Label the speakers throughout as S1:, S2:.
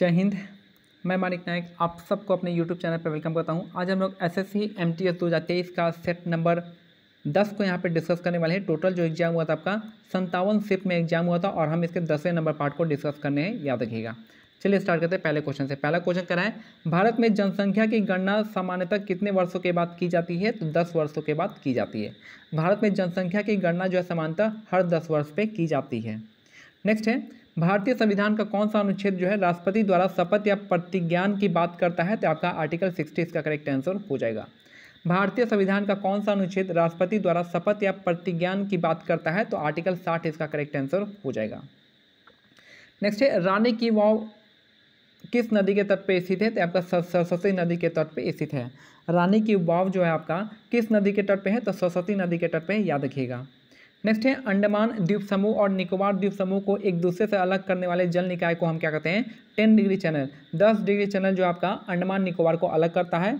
S1: जय हिंद मैं मानिक नायक आप सबको अपने YouTube चैनल पर वेलकम करता हूं आज हम लोग S S C M T S दो हज़ार तेईस का सेट नंबर दस को यहां पे डिस्कस करने वाले हैं टोटल जो एग्ज़ाम हुआ था आपका संतावन सिप में एग्जाम हुआ था और हम इसके दसवें नंबर पार्ट को डिस्कस करने हैं याद रखिएगा चलिए स्टार्ट करते हैं पहले क्वेश्चन से पहला क्वेश्चन करा है भारत में जनसंख्या की गणना सामान्यतः कितने वर्षों के बाद की जाती है तो दस वर्षों के बाद की जाती है भारत में जनसंख्या की गणना जो है सामान्यतः हर दस वर्ष पर की जाती है नेक्स्ट है भारतीय संविधान का कौन सा अनुच्छेद जो है राष्ट्रपति द्वारा शपथ या प्रतिज्ञान की बात करता है तो आपका आर्टिकल सिक्सटी इसका करेक्ट आंसर हो जाएगा भारतीय संविधान का कौन सा अनुच्छेद राष्ट्रपति द्वारा शपथ या प्रतिज्ञान की बात करता है तो आर्टिकल साठ इसका करेक्ट आंसर हो जाएगा नेक्स्ट है रानी की वाव किस नदी के तट पर स्थित है तो आपका सरस्वती नदी के तट पर स्थित है रानी की वाव जो है आपका किस नदी के तट पर है तो सरस्वती नदी के तट पर याद रखिएगा नेक्स्ट है अंडमान द्वीप समूह और निकोबार द्वीप समूह को एक दूसरे से अलग करने वाले जल निकाय को हम क्या कहते हैं टेन डिग्री चैनल दस डिग्री चैनल जो आपका अंडमान निकोबार को अलग करता है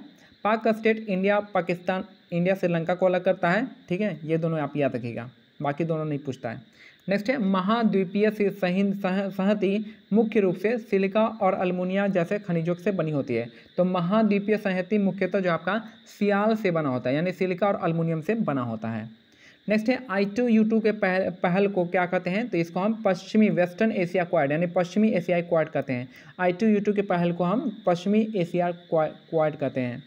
S1: पाक का strait India Pakistan India Sri Lanka को अलग करता है ठीक है ये दोनों आप याद रखिएगा बाकी दोनों नहीं पूछता है नेक्स्ट है महाद्वीपीय संहति मुख्य रूप से सिलिका और अल्मोनिया जैसे खनिजों से बनी होती है तो महाद्वीपीय संहति मुख्यतः जो आपका सियाल से बना होता है यानी सिलिका और अल्मोनियम से बना होता है नेक्स्ट है आई टू यू टू के पहल, पहल को क्या कहते हैं तो इसको हम पश्चिमी वेस्टर्न एशिया क्वाड यानी पश्चिमी एशियाई क्वाड कहते हैं आई टू यू टू के पहल को हम पश्चिमी एशिया क्वाड कहते हैं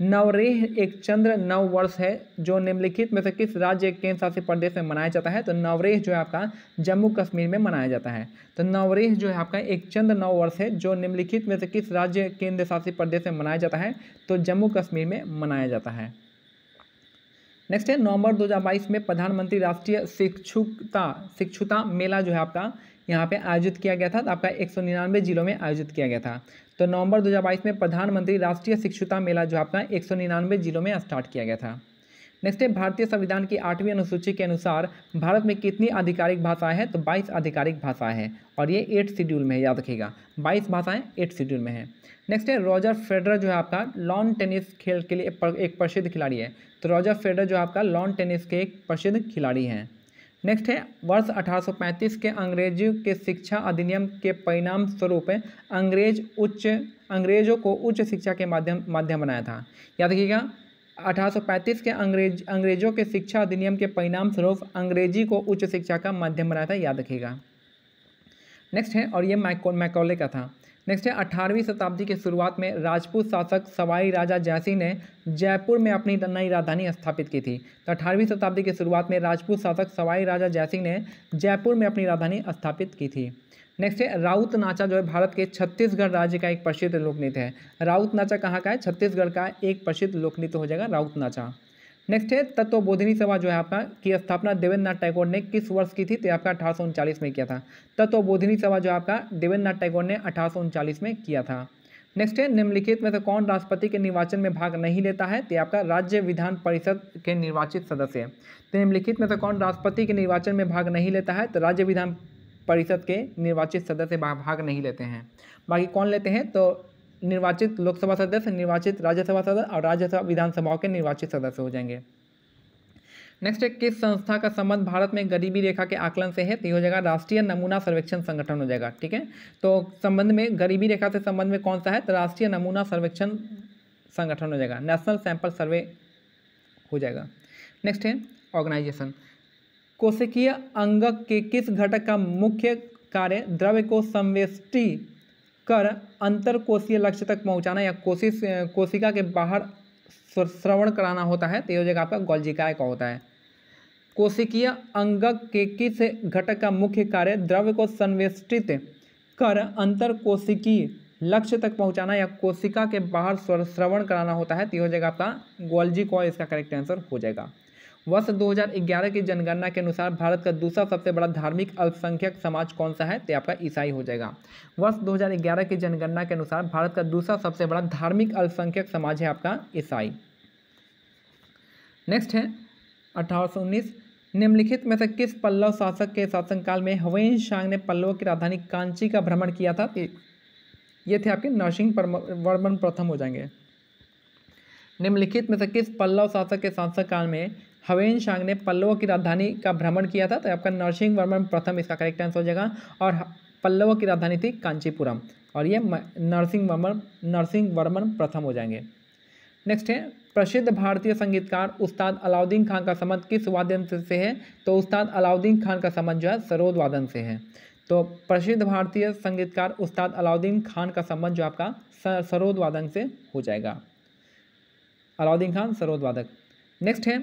S1: नवरेह एक चंद्र नव वर्ष है जो निम्नलिखित में से किस राज्य केंद्र शासित प्रदेश में मनाया जाता है तो नवरेह जो है आपका जम्मू कश्मीर में मनाया जाता है तो नवरेह जो है आपका एक चंद्र नव वर्ष है जो निम्नलिखित में से किस राज्य केंद्र शासित प्रदेश में मनाया जाता है तो जम्मू कश्मीर में मनाया जाता है नेक्स्ट है नवंबर 2022 में प्रधानमंत्री राष्ट्रीय शिक्षुता शिक्षुता मेला जो है आपका यहाँ पे आयोजित किया गया था तो आपका एक सौ निन्यानवे जिलों में आयोजित किया गया था तो नवंबर 2022 में प्रधानमंत्री राष्ट्रीय शिक्षुता मेला जो आपका एक सौ निन्यानवे जिलों में स्टार्ट किया गया था नेक्स्ट है भारतीय संविधान की आठवीं अनुसूची के अनुसार भारत में कितनी आधिकारिक भाषाएं हैं तो 22 आधिकारिक भाषाएं हैं और ये एट शेड्यूल में है याद रखिएगा 22 भाषाएं एट शेड्यूल में है नेक्स्ट है रॉजर फेडर जो है आपका लॉन टेनिस खेल के लिए एक प्रसिद्ध खिलाड़ी है तो रॉजर फेडरर जो आपका लॉन टेनिस के एक प्रसिद्ध खिलाड़ी हैं नेक्स्ट है वर्ष अठारह के अंग्रेजों के शिक्षा अधिनियम के परिणाम स्वरूप अंग्रेज उच्च अंग्रेजों को उच्च शिक्षा के माध्यम माध्यम बनाया था याद रखिएगा 1835 के अंग्रेज अंग्रेजों के शिक्षा अधिनियम के परिणाम स्वरूप अंग्रेजी को उच्च शिक्षा का माध्यम बनाया था याद रखिएगा नेक्स्ट है और ये मैको मैकोले का था नेक्स्ट है अठारहवीं शताब्दी के शुरुआत में राजपूत शासक सवाई राजा जयसिंह ने जयपुर में अपनी नई राजधानी स्थापित की थी तो अठारहवीं शताब्दी की शुरुआत में राजपूत शासक सवाई राजा जयसिंह ने जयपुर में अपनी राजधानी स्थापित की थी नेक्स्ट है राउत नाचा जो है भारत के छत्तीसगढ़ राज्य का एक प्रसिद्ध लोकनृत्य है राउत नाचा कहाँ का है छत्तीसगढ़ का एक प्रसिद्ध लोकनृत्य हो जाएगा राउत नाचा नेक्स्ट है तत्वबोधिनी सभा जो है आपका की स्थापना देवेंद्र नाथ टैगोर ने किस वर्ष की थी तो आपका अठारह में किया था तत्वबोधिनी सभा जो आपका देवेंद्र नाथ टैगोर ने अठारह में किया था नेक्स्ट है निम्नलिखित में से कौन राष्ट्रपति के निर्वाचन में भाग नहीं लेता है तो आपका राज्य विधान परिषद के निर्वाचित सदस्य है तो निम्नलिखित में से कौन राष्ट्रपति के निर्वाचन में भाग नहीं लेता है तो राज्य विधान परिषद के निर्वाचित सदस्य भाग नहीं लेते हैं बाकी कौन लेते हैं तो निर्वाचित लोकसभा सदस्य निर्वाचित राज्यसभा सदस्य और राज्यसभा विधानसभाओं के निर्वाचित सदस्य हो जाएंगे नेक्स्ट है किस संस्था का संबंध भारत में गरीबी रेखा के आकलन से है तो ये हो जाएगा राष्ट्रीय नमूना सर्वेक्षण संगठन हो जाएगा ठीक है तो संबंध में गरीबी रेखा से संबंध में कौन सा है तो राष्ट्रीय नमूना सर्वेक्षण संगठन हो जाएगा नेशनल सैंपल सर्वे हो जाएगा नेक्स्ट है ऑर्गेनाइजेशन कोशिकीय अंगक के किस घटक का मुख्य कार्य द्रव्य को संवेष्टि कर अंतर कोशीय लक्ष्य तक पहुंचाना या कोशिश कोशिका के बाहर श्रवण कराना होता है तो यह जगह आपका गोलजिकाय का होता है कोशिकीय अंगक के किस घटक का मुख्य कार्य द्रव्य को संवेष्टित कर अंतर कोशिकीय लक्ष्य तक पहुंचाना या कोशिका के बाहर श्रवण कराना होता है तो यह हो जाएगा आपका गोल्जी इसका करेक्ट आंसर हो जाएगा वर्ष 2011 की जनगणना के अनुसार भारत का दूसरा सबसे बड़ा धार्मिक अल्पसंख्यक समाज कौन सा है तो आपका ईसाई हो जाएगा वर्ष 2011 की जनगणना के अनुसार भारत का दूसरा सबसे बड़ा धार्मिक अल्पसंख्यक समाज है आपका ईसाई नेक्स्ट है अठारह निम्नलिखित में से किस पल्लव शासक के शासनकाल में हवेन शांग ने पल्लव की राजधानी कांची का भ्रमण किया था ये थे आपके नरसिंह वर्मन प्रथम हो जाएंगे निम्नलिखित में से किस पल्लव शासक के शासनकाल में हवेन शांग ने पल्लवों की राजधानी का भ्रमण किया था तो आपका नरसिंह वर्मन प्रथम इसका करेक्ट आंसर हो जाएगा और पल्लवों की राजधानी थी कांचीपुरम और ये नरसिंह वर्मन नरसिंह वर्मन प्रथम हो जाएंगे नेक्स्ट है प्रसिद्ध भारतीय संगीतकार उस्ताद अलाउद्दीन खान का संबंध किस वादन से है तो उस्ताद अलाउद्दीन खान का संबंध जो है सरोद वादन से है तो प्रसिद्ध भारतीय संगीतकार उस्ताद अलाउद्दीन खान का संबंध जो आपका सरोद वादन से हो जाएगा अलाउद्दीन खान सरोद वादक नेक्स्ट है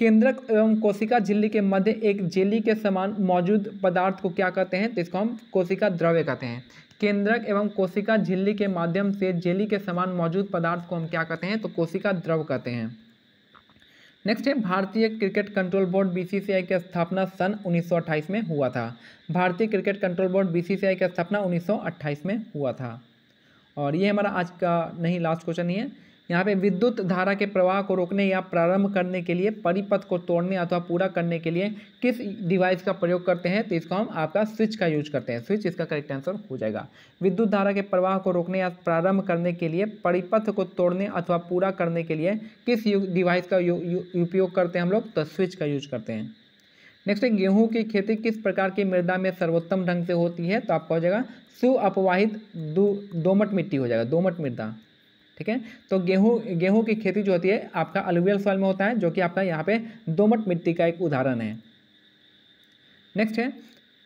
S1: केंद्रक एवं कोशिका झिल्ली के मध्य एक जेली के समान मौजूद पदार्थ को क्या कहते हैं तो इसको हम कोशिका द्रव्य कहते हैं केंद्रक एवं कोशिका झिल्ली के माध्यम से जेली के समान मौजूद पदार्थ को हम क्या कहते हैं तो कोशिका द्रव कहते हैं नेक्स्ट है भारतीय क्रिकेट कंट्रोल बोर्ड बीसीसीआई की स्थापना सन 1928 में हुआ था भारतीय क्रिकेट कंट्रोल बोर्ड बीसीसीआई की स्थापना 1928 में हुआ था और ये हमारा आज का नहीं लास्ट क्वेश्चन ही है यहाँ पे विद्युत धारा के प्रवाह को रोकने या प्रारंभ करने के लिए परिपथ को तोड़ने अथवा पूरा करने के लिए किस डिवाइस का प्रयोग करते हैं तो इसको हम आपका स्विच का यूज करते हैं स्विच इसका करेक्ट आंसर हो जाएगा विद्युत धारा के प्रवाह को रोकने या प्रारंभ करने के लिए परिपथ को तोड़ने अथवा पूरा करने के लिए किस डिवाइस का उपयोग करते हैं हम लोग तो स्विच का यूज करते हैं नेक्स्ट है गेहूं की खेती किस प्रकार की मृदा में सर्वोत्तम ढंग से होती है तो आपका हो जाएगा सुअपवाहित दोमट मिट्टी हो जाएगा दोमट मृदा ठीक है तो गेहूँ गेहूँ की खेती जो होती है आपका अलुवियल सॉइल में होता है जो कि आपका यहाँ पे दोमट मिट्टी का एक उदाहरण है नेक्स्ट है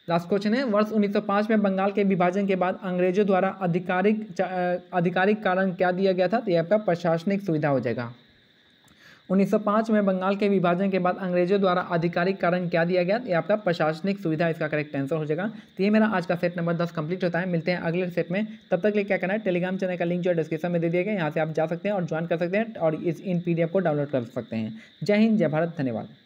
S1: लास्ट क्वेश्चन है वर्ष 1905 में बंगाल के विभाजन के बाद अंग्रेजों द्वारा आधिकारिक आधिकारिक कारण क्या दिया गया था तो यह आपका प्रशासनिक सुविधा हो जाएगा 1905 में बंगाल के विभाजन के बाद अंग्रेजों द्वारा आधिकारिक कारण क्या दिया गया ये आपका प्रशासनिक सुविधा इसका करेक्ट आंसर हो जाएगा तो ये मेरा आज का सेट नंबर दस कंप्लीट होता है मिलते हैं अगले सेट में तब तक लिए क्या करना है टेलीग्राम चैनल का लिंक जो है डिस्क्रिप्शन में दे दिया गया यहाँ से आप जा सकते हैं और ज्वाइन कर सकते हैं और इस इन पी को डाउनलोड कर सकते हैं जय हिंद जय भारत धन्यवाद